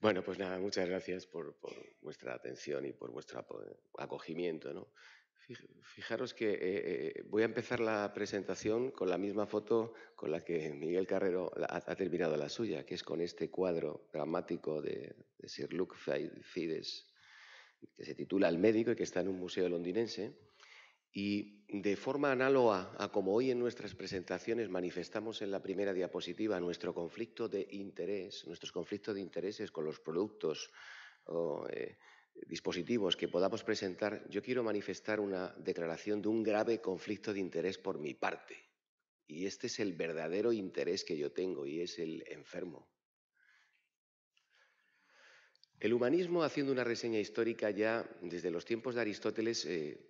Bueno, pues nada, muchas gracias por, vuestra atención y por vuestro acogimiento. Fijaros que eh, eh, voy a empezar la presentación con la misma foto con la que Miguel Carrero ha, terminado la suya, que es con este cuadro dramático de, Sir Luke Fides, que se titula El médico y que está en un museo londinense. Y de forma análoga a como hoy en nuestras presentaciones manifestamos en la primera diapositiva nuestro conflicto de interés, nuestros conflictos de intereses con los productos o eh, dispositivos que podamos presentar, yo quiero manifestar una declaración de un grave conflicto de interés por mi parte. Y este es el verdadero interés que yo tengo y es el enfermo. El humanismo, haciendo una reseña histórica ya desde los tiempos de Aristóteles, eh,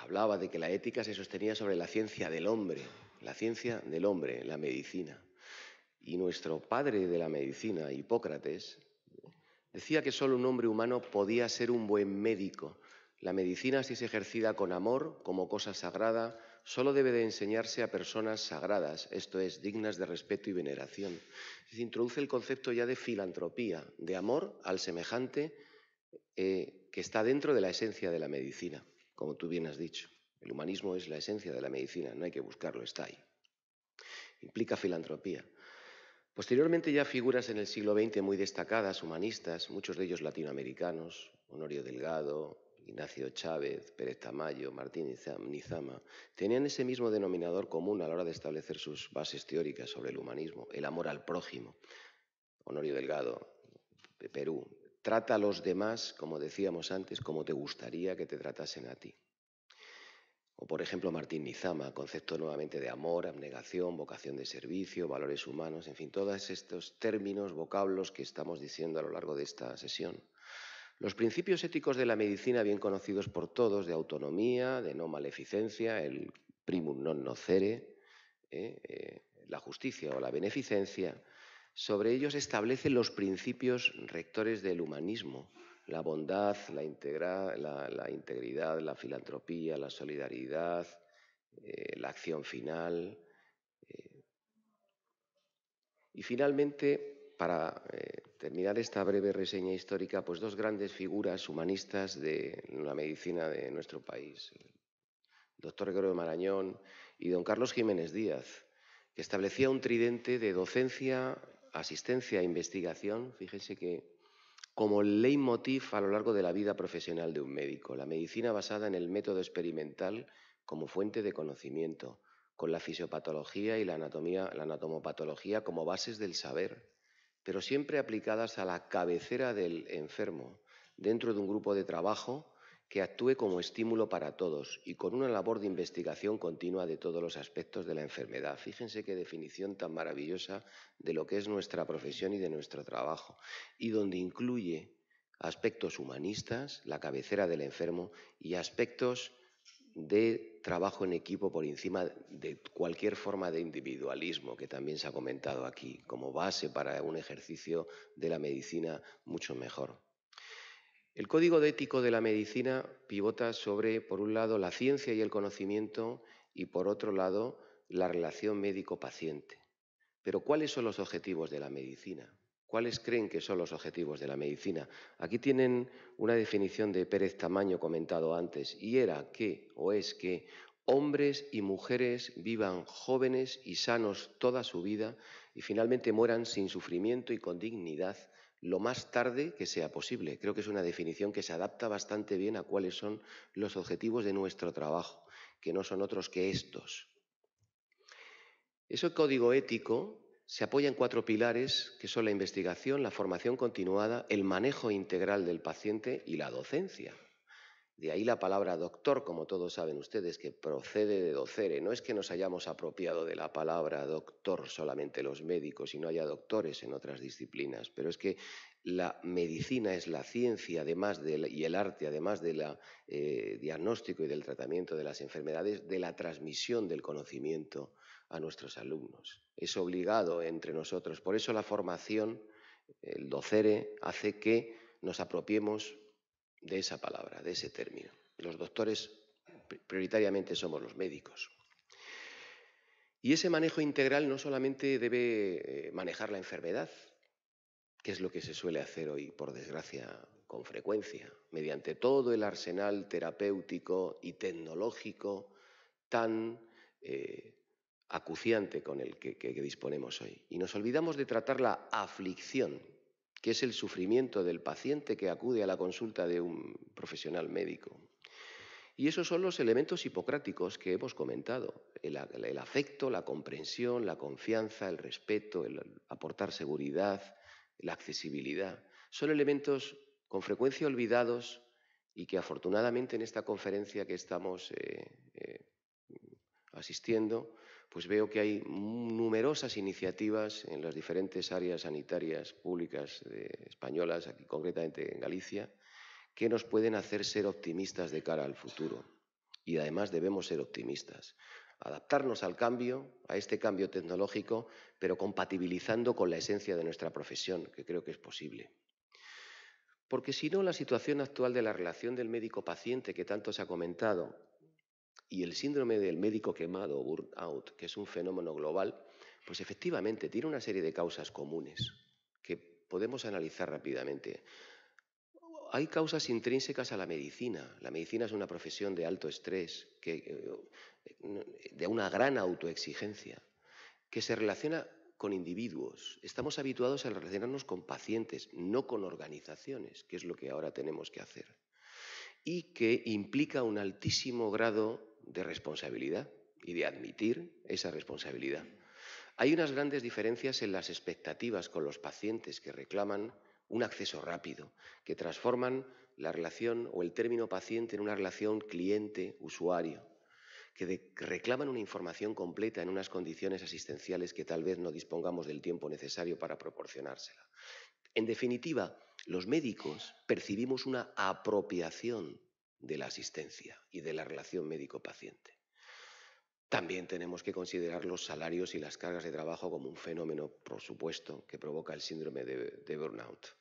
hablaba de que la ética se sostenía sobre la ciencia del hombre, la ciencia del hombre, la medicina. Y nuestro padre de la medicina, Hipócrates, decía que solo un hombre humano podía ser un buen médico. La medicina, si es ejercida con amor, como cosa sagrada, solo debe de enseñarse a personas sagradas, esto es, dignas de respeto y veneración. Se introduce el concepto ya de filantropía, de amor al semejante eh, que está dentro de la esencia de la medicina. Como tú bien has dicho, el humanismo es la esencia de la medicina, no hay que buscarlo, está ahí. Implica filantropía. Posteriormente ya figuras en el siglo XX muy destacadas, humanistas, muchos de ellos latinoamericanos, Honorio Delgado, Ignacio Chávez, Pérez Tamayo, Martín Nizama, tenían ese mismo denominador común a la hora de establecer sus bases teóricas sobre el humanismo, el amor al prójimo. Honorio Delgado, de Perú, trata a los demás, como decíamos antes, como te gustaría que te tratasen a ti. O por ejemplo Martín Nizama, concepto nuevamente de amor, abnegación, vocación de servicio, valores humanos, en fin, todos estos términos, vocablos que estamos diciendo a lo largo de esta sesión. Los principios éticos de la medicina, bien conocidos por todos, de autonomía, de no maleficencia, el primum non nocere, eh, eh, la justicia o la beneficencia, sobre ellos establecen los principios rectores del humanismo, la bondad, la, la, integridad, la filantropía, la solidaridad, eh, la acción final. Eh. Y finalmente, para eh, terminar esta breve reseña histórica, pues dos grandes figuras humanistas de la medicina de nuestro país, el doctor Gregorio Marañón y don Carlos Jiménez Díaz, que establecía un tridente de docencia, asistencia e investigación, fíjense que como leitmotiv a lo largo de la vida profesional de un médico, la medicina basada en el método experimental como fuente de conocimiento, con la fisiopatología y la la anatomopatología como bases del saber, pero siempre aplicadas a la cabecera del enfermo, dentro de un grupo de trabajo que actúe como estímulo para todos y con una labor de investigación continua de todos los aspectos de la enfermedad. Fíjense qué definición tan maravillosa de lo que es nuestra profesión y de nuestro trabajo, y donde incluye aspectos humanistas, la cabecera del enfermo, y aspectos de trabajo en equipo por encima de cualquier forma de individualismo que también se ha comentado aquí, como base para un ejercicio de la medicina mucho mejor. El código de ético de la medicina pivota sobre, por un lado, la ciencia y el conocimiento y, por otro lado, la relación médico-paciente. Pero ¿cuáles son los objetivos de la medicina? ¿Cuáles creen que son los objetivos de la medicina? Aquí tienen una definición de Pérez Tamaño comentado antes, y era que, o es que, hombres y mujeres vivan jóvenes y sanos toda su vida y finalmente mueran sin sufrimiento y con dignidad lo más tarde que sea posible. Creo que es una definición que se adapta bastante bien a cuáles son los objetivos de nuestro trabajo, que no son otros que estos. Ese código ético se apoya en cuatro pilares, que son la investigación, la formación continuada, el manejo integral del paciente y la docencia. De ahí la palabra doctor, como todos saben ustedes, que procede de docere. No es que nos hayamos apropiado de la palabra doctor solamente los médicos y no haya doctores en otras disciplinas, pero es que la medicina es la ciencia además y el arte, además del eh, diagnóstico y del tratamiento de las enfermedades, de la transmisión del conocimiento a nuestros alumnos. Es obligado entre nosotros. Por eso la formación, el docere, hace que nos apropiemos de esa palabra, de ese término. Los doctores prioritariamente somos los médicos. Y ese manejo integral no solamente debe eh, manejar la enfermedad, que es lo que se suele hacer hoy, por desgracia, con frecuencia, mediante todo el arsenal terapéutico y tecnológico tan eh, acuciante con el que, que disponemos hoy. Y nos olvidamos de tratar la aflicción, que es el sufrimiento del paciente que acude a la consulta de un profesional médico. Y esos son los elementos hipocráticos que hemos comentado, el, afecto, la comprensión, la confianza, el respeto, el aportar seguridad, la accesibilidad. Son elementos con frecuencia olvidados y que afortunadamente en esta conferencia que estamos eh, eh, asistiendo pues veo que hay numerosas iniciativas en las diferentes áreas sanitarias públicas eh, españolas, aquí concretamente en Galicia, que nos pueden hacer ser optimistas de cara al futuro. Y además debemos ser optimistas, adaptarnos al cambio, a este cambio tecnológico, pero compatibilizando con la esencia de nuestra profesión, que creo que es posible. Porque si no, la situación actual de la relación del médico-paciente que tanto se ha comentado y el síndrome del médico quemado o burnout, que es un fenómeno global, pues efectivamente tiene una serie de causas comunes que podemos analizar rápidamente. Hay causas intrínsecas a la medicina. La medicina es una profesión de alto estrés, que, eh, de una gran autoexigencia, que se relaciona con individuos. Estamos habituados a relacionarnos con pacientes, no con organizaciones, que es lo que ahora tenemos que hacer. Y que implica un altísimo grado de responsabilidad y de admitir esa responsabilidad. Hay unas grandes diferencias en las expectativas con los pacientes que reclaman un acceso rápido, que transforman la relación o el término paciente en una relación cliente-usuario, que reclaman una información completa en unas condiciones asistenciales que tal vez no dispongamos del tiempo necesario para proporcionársela. En definitiva, los médicos percibimos una apropiación de la asistencia y de la relación médico-paciente. También tenemos que considerar los salarios y las cargas de trabajo como un fenómeno, por supuesto, que provoca el síndrome de, burnout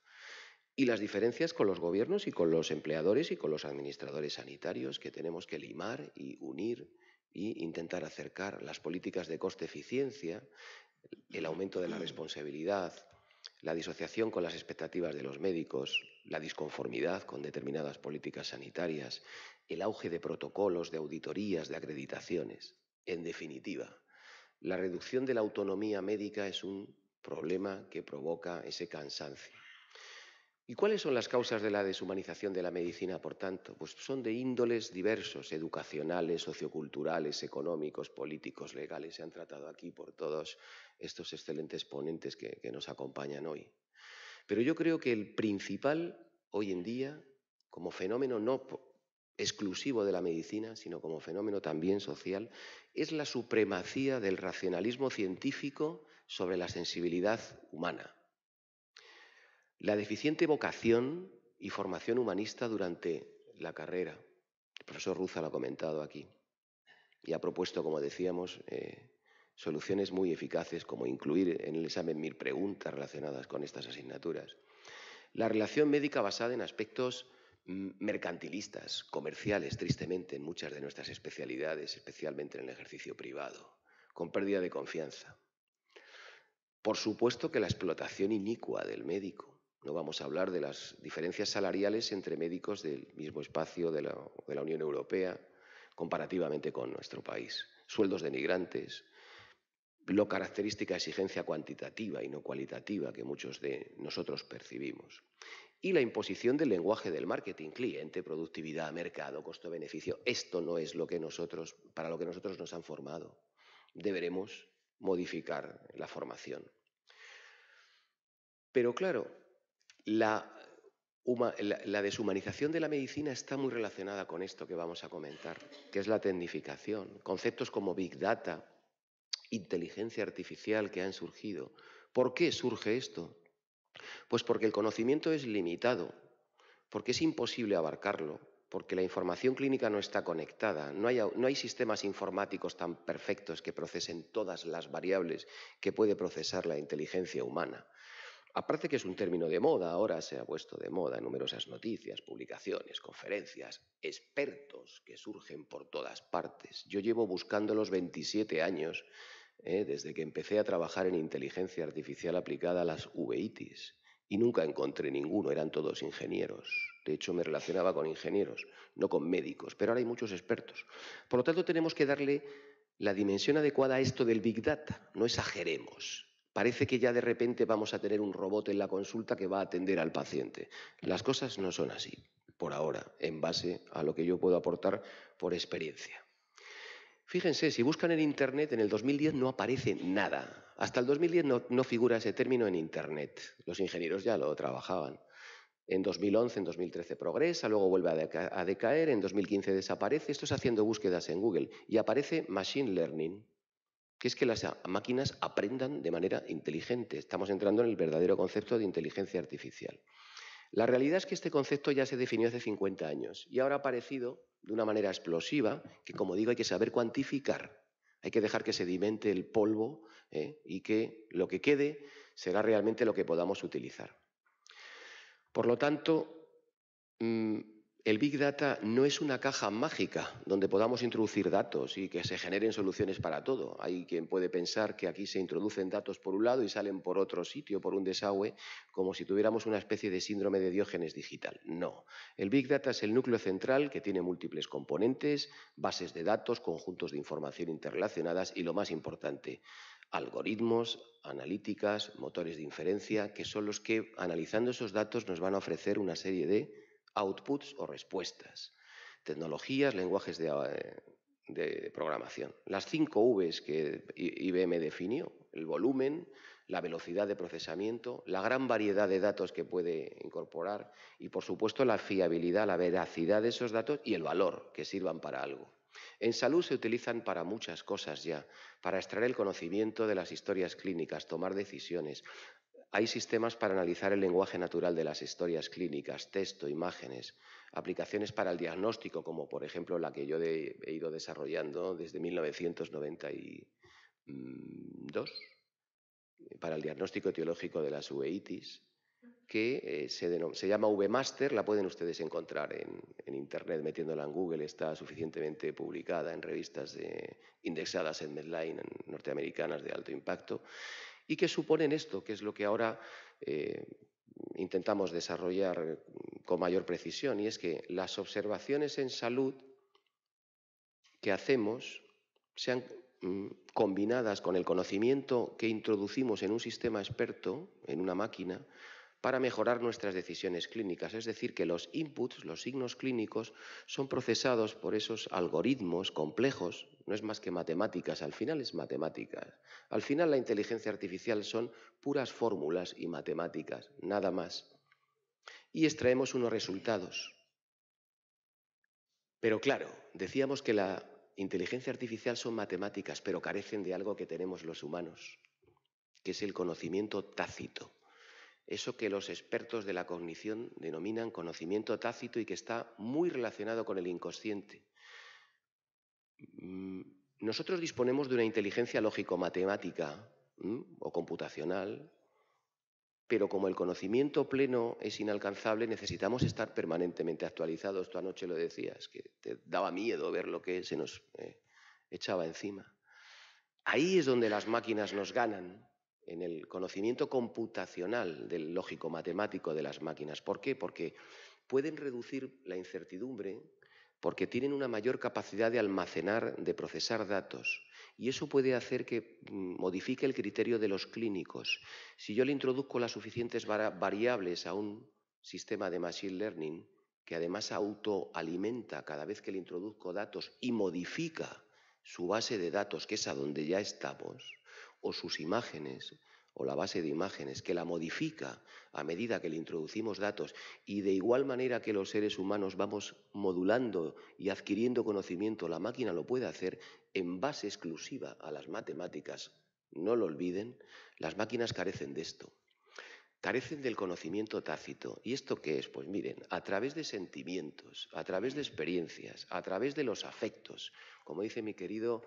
y las diferencias con los gobiernos y con los empleadores y con los administradores sanitarios que tenemos que limar y unir e intentar acercar las políticas de coste-eficiencia, el aumento de la mm. responsabilidad, la disociación con las expectativas de los médicos, la disconformidad con determinadas políticas sanitarias, el auge de protocolos, de auditorías, de acreditaciones. En definitiva, la reducción de la autonomía médica es un problema que provoca ese cansancio. ¿Y cuáles son las causas de la deshumanización de la medicina, por tanto? Pues son de índoles diversos, educacionales, socioculturales, económicos, políticos, legales. Se han tratado aquí por todos estos excelentes ponentes que, que nos acompañan hoy. Pero yo creo que el principal hoy en día, como fenómeno no exclusivo de la medicina, sino como fenómeno también social, es la supremacía del racionalismo científico sobre la sensibilidad humana. La deficiente vocación y formación humanista durante la carrera. El profesor Ruza lo ha comentado aquí y ha propuesto, como decíamos, eh, soluciones muy eficaces como incluir en el examen mil preguntas relacionadas con estas asignaturas. La relación médica basada en aspectos mm, mercantilistas, comerciales, tristemente, en muchas de nuestras especialidades, especialmente en el ejercicio privado, con pérdida de confianza. Por supuesto que la explotación inicua del médico. No vamos a hablar de las diferencias salariales entre médicos del mismo espacio de la, Unión Europea comparativamente con nuestro país. Sueldos denigrantes, lo característica exigencia cuantitativa y no cualitativa que muchos de nosotros percibimos. Y la imposición del lenguaje del marketing, cliente, productividad, mercado, costo-beneficio. Esto no es lo que nosotros, para lo que nosotros nos han formado. Deberemos modificar la formación. Pero claro, la, deshumanización de la medicina está muy relacionada con esto que vamos a comentar, que es la tecnificación. Conceptos como Big Data, inteligencia artificial que han surgido. ¿Por qué surge esto? Pues porque el conocimiento es limitado, porque es imposible abarcarlo, porque la información clínica no está conectada, no hay, sistemas informáticos tan perfectos que procesen todas las variables que puede procesar la inteligencia humana. Aparte que es un término de moda, ahora se ha puesto de moda en numerosas noticias, publicaciones, conferencias, expertos que surgen por todas partes. Yo llevo buscando los 27 años ¿eh? desde que empecé a trabajar en inteligencia artificial aplicada a las VITs. Y nunca encontré ninguno, eran todos ingenieros. De hecho, me relacionaba con ingenieros, no con médicos, pero ahora hay muchos expertos. Por lo tanto, tenemos que darle la dimensión adecuada a esto del Big Data, no exageremos. Parece que ya de repente vamos a tener un robot en la consulta que va a atender al paciente. Las cosas no son así, por ahora, en base a lo que yo puedo aportar por experiencia. Fíjense, si buscan en Internet, en el 2010 no aparece nada. Hasta el 2010 no, figura ese término en Internet. Los ingenieros ya lo trabajaban. En 2011, en 2013 progresa, luego vuelve a, a decaer, en 2015 desaparece. Esto es haciendo búsquedas en Google y aparece Machine Learning, que es que las máquinas aprendan de manera inteligente. Estamos entrando en el verdadero concepto de inteligencia artificial. La realidad es que este concepto ya se definió hace 50 años y ahora ha aparecido de una manera explosiva que, como digo, hay que saber cuantificar. Hay que dejar que sedimente el polvo ¿eh? y que lo que quede será realmente lo que podamos utilizar. Por lo tanto, mm, el Big Data no es una caja mágica donde podamos introducir datos y que se generen soluciones para todo. Hay quien puede pensar que aquí se introducen datos por un lado y salen por otro sitio, por un desagüe, como si tuviéramos una especie de síndrome de diógenes digital. No. El Big Data es el núcleo central que tiene múltiples componentes, bases de datos, conjuntos de información interrelacionadas y, lo más importante, algoritmos, analíticas, motores de inferencia, que son los que, analizando esos datos, nos van a ofrecer una serie de outputs o respuestas, tecnologías, lenguajes de, eh, programación. Las cinco Vs que IBM definió, el volumen, la velocidad de procesamiento, la gran variedad de datos que puede incorporar y, por supuesto, la fiabilidad, la veracidad de esos datos y el valor que sirvan para algo. En salud se utilizan para muchas cosas ya, para extraer el conocimiento de las historias clínicas, tomar decisiones, hay sistemas para analizar el lenguaje natural de las historias clínicas, texto, imágenes, aplicaciones para el diagnóstico, como por ejemplo la que yo he ido desarrollando desde 1992 eh, para el diagnóstico etiológico de las uveitis, que eh, se, se, llama VMaster, la pueden ustedes encontrar en, Internet metiéndola en Google, está suficientemente publicada en revistas indexadas en Medline, norteamericanas de alto impacto, y que suponen esto, que es lo que ahora eh, intentamos desarrollar con mayor precisión, y es que las observaciones en salud que hacemos sean mm, combinadas con el conocimiento que introducimos en un sistema experto, en una máquina, para mejorar nuestras decisiones clínicas. Es decir, que los inputs, los signos clínicos, son procesados por esos algoritmos complejos, no es más que matemáticas, al final es matemáticas. Al final la inteligencia artificial son puras fórmulas y matemáticas, nada más. Y extraemos unos resultados. Pero claro, decíamos que la inteligencia artificial son matemáticas, pero carecen de algo que tenemos los humanos, que es el conocimiento tácito eso que los expertos de la cognición denominan conocimiento tácito y que está muy relacionado con el inconsciente. Mm, nosotros disponemos de una inteligencia lógico-matemática mm, o computacional, pero como el conocimiento pleno es inalcanzable, necesitamos estar permanentemente actualizados. Tú anoche lo decías, que te daba miedo ver lo que se nos eh, echaba encima. Ahí es donde las máquinas nos ganan, en el conocimiento computacional del lógico matemático de las máquinas. ¿Por qué? Porque pueden reducir la incertidumbre porque tienen una mayor capacidad de almacenar, de procesar datos. Y eso puede hacer que mm, modifique el criterio de los clínicos. Si yo le introduzco las suficientes variables a un sistema de Machine Learning, que además autoalimenta cada vez que le introduzco datos y modifica su base de datos, que es a donde ya estamos, o sus imágenes o la base de imágenes, que la modifica a medida que le introducimos datos y de igual manera que los seres humanos vamos modulando y adquiriendo conocimiento, la máquina lo puede hacer en base exclusiva a las matemáticas. No lo olviden, las máquinas carecen de esto, carecen del conocimiento tácito. ¿Y esto qué es? Pues miren, a través de sentimientos, a través de experiencias, a través de los afectos, como dice mi querido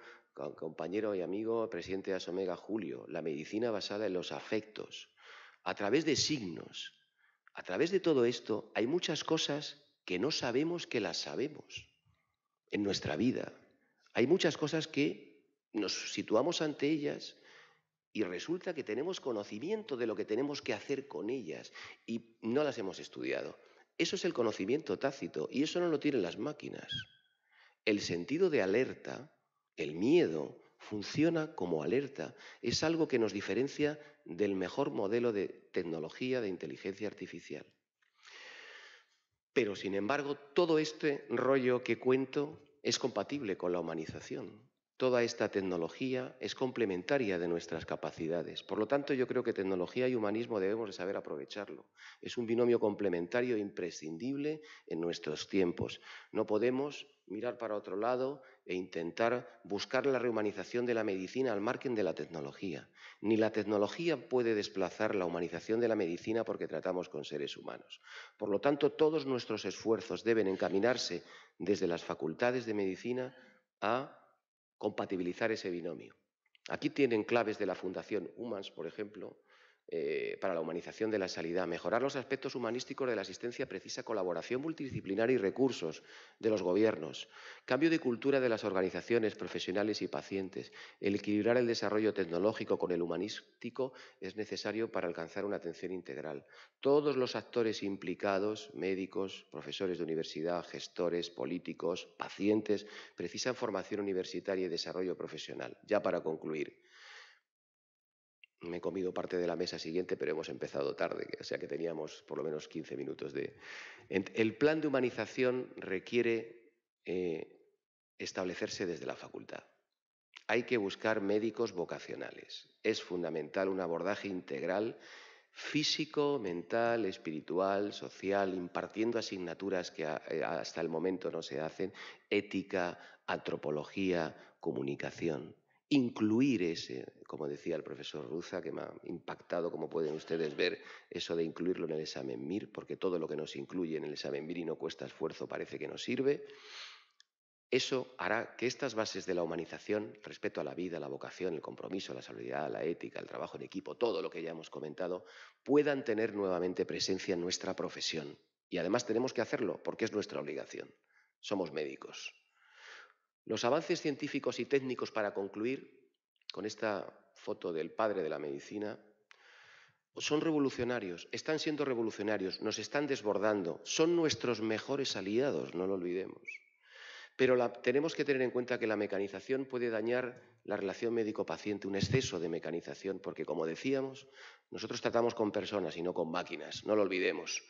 compañero y amigo, presidente de Asomega Julio, la medicina basada en los afectos, a través de signos, a través de todo esto hay muchas cosas que no sabemos que las sabemos en nuestra vida. Hay muchas cosas que nos situamos ante ellas y resulta que tenemos conocimiento de lo que tenemos que hacer con ellas y no las hemos estudiado. Eso es el conocimiento tácito y eso no lo tienen las máquinas. El sentido de alerta el miedo funciona como alerta, es algo que nos diferencia del mejor modelo de tecnología de inteligencia artificial. Pero, sin embargo, todo este rollo que cuento es compatible con la humanización. Toda esta tecnología es complementaria de nuestras capacidades. Por lo tanto, yo creo que tecnología y humanismo debemos de saber aprovecharlo. Es un binomio complementario e imprescindible en nuestros tiempos. No podemos mirar para otro lado e intentar buscar la rehumanización de la medicina al margen de la tecnología. Ni la tecnología puede desplazar la humanización de la medicina porque tratamos con seres humanos. Por lo tanto, todos nuestros esfuerzos deben encaminarse desde las facultades de medicina a compatibilizar ese binomio. Aquí tienen claves de la Fundación Humans, por ejemplo, eh, para la humanización de la salida, mejorar los aspectos humanísticos de la asistencia precisa colaboración multidisciplinar y recursos de los gobiernos, cambio de cultura de las organizaciones profesionales y pacientes, el equilibrar el desarrollo tecnológico con el humanístico es necesario para alcanzar una atención integral. Todos los actores implicados, médicos, profesores de universidad, gestores, políticos, pacientes, precisan formación universitaria y desarrollo profesional. Ya para concluir, me he comido parte de la mesa siguiente, pero hemos empezado tarde, o sea que teníamos por lo menos 15 minutos de... El plan de humanización requiere eh, establecerse desde la facultad. Hay que buscar médicos vocacionales. Es fundamental un abordaje integral físico, mental, espiritual, social, impartiendo asignaturas que eh, hasta el momento no se hacen, ética, antropología, comunicación incluir ese, como decía el profesor Ruza, que me ha impactado, como pueden ustedes ver, eso de incluirlo en el examen MIR, porque todo lo que nos incluye en el examen MIR y no cuesta esfuerzo parece que nos sirve. Eso hará que estas bases de la humanización, respecto a la vida, la vocación, el compromiso, la solidaridad, la ética, el trabajo en equipo, todo lo que ya hemos comentado, puedan tener nuevamente presencia en nuestra profesión. Y además tenemos que hacerlo porque es nuestra obligación. Somos médicos. Los avances científicos y técnicos, para concluir con esta foto del padre de la medicina, son revolucionarios, están siendo revolucionarios, nos están desbordando, son nuestros mejores aliados, no lo olvidemos. Pero la, tenemos que tener en cuenta que la mecanización puede dañar la relación médico-paciente, un exceso de mecanización, porque como decíamos, nosotros tratamos con personas y no con máquinas, no lo olvidemos.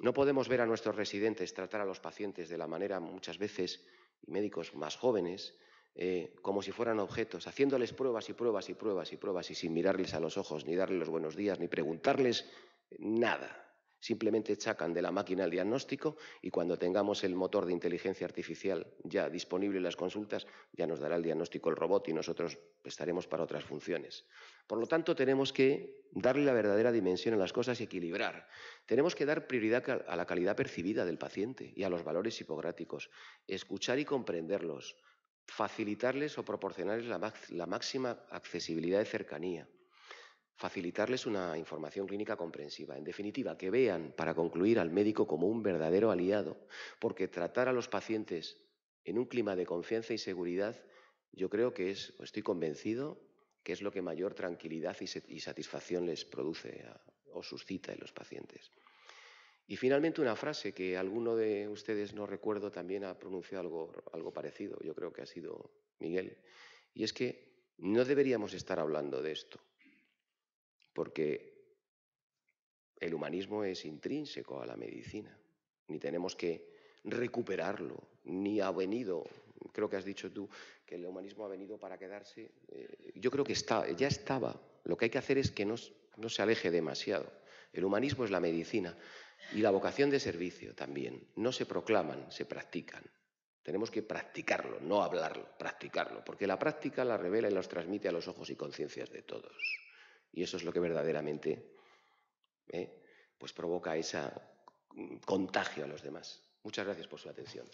No podemos ver a nuestros residentes tratar a los pacientes de la manera muchas veces y médicos más jóvenes eh, como si fueran objetos, haciéndoles pruebas y pruebas y pruebas y pruebas y sin mirarles a los ojos, ni darles los buenos días, ni preguntarles nada. Simplemente chacan de la máquina el diagnóstico y cuando tengamos el motor de inteligencia artificial ya disponible en las consultas, ya nos dará el diagnóstico el robot y nosotros estaremos para otras funciones. Por lo tanto, tenemos que darle la verdadera dimensión a las cosas y equilibrar. Tenemos que dar prioridad a la calidad percibida del paciente y a los valores hipocráticos, escuchar y comprenderlos, facilitarles o proporcionarles la, máxima accesibilidad y cercanía facilitarles una información clínica comprensiva. En definitiva, que vean, para concluir, al médico como un verdadero aliado, porque tratar a los pacientes en un clima de confianza y seguridad, yo creo que es, estoy convencido, que es lo que mayor tranquilidad y, satisfacción les produce o suscita en los pacientes. Y finalmente una frase que alguno de ustedes, no recuerdo, también ha pronunciado algo, algo parecido, yo creo que ha sido Miguel, y es que no deberíamos estar hablando de esto, porque el humanismo es intrínseco a la medicina, ni tenemos que recuperarlo, ni ha venido, creo que has dicho tú, que el humanismo ha venido para quedarse, eh, yo creo que ya estaba, lo que hay que hacer es que no, no se aleje demasiado. El humanismo es la medicina y la vocación de servicio también, no se proclaman, se practican. Tenemos que practicarlo, no hablarlo, practicarlo, porque la práctica la revela y los transmite a los ojos y conciencias de todos. Y eso es lo que verdaderamente ¿eh? pues provoca ese mm, contagio a los demás. Muchas gracias por su atención.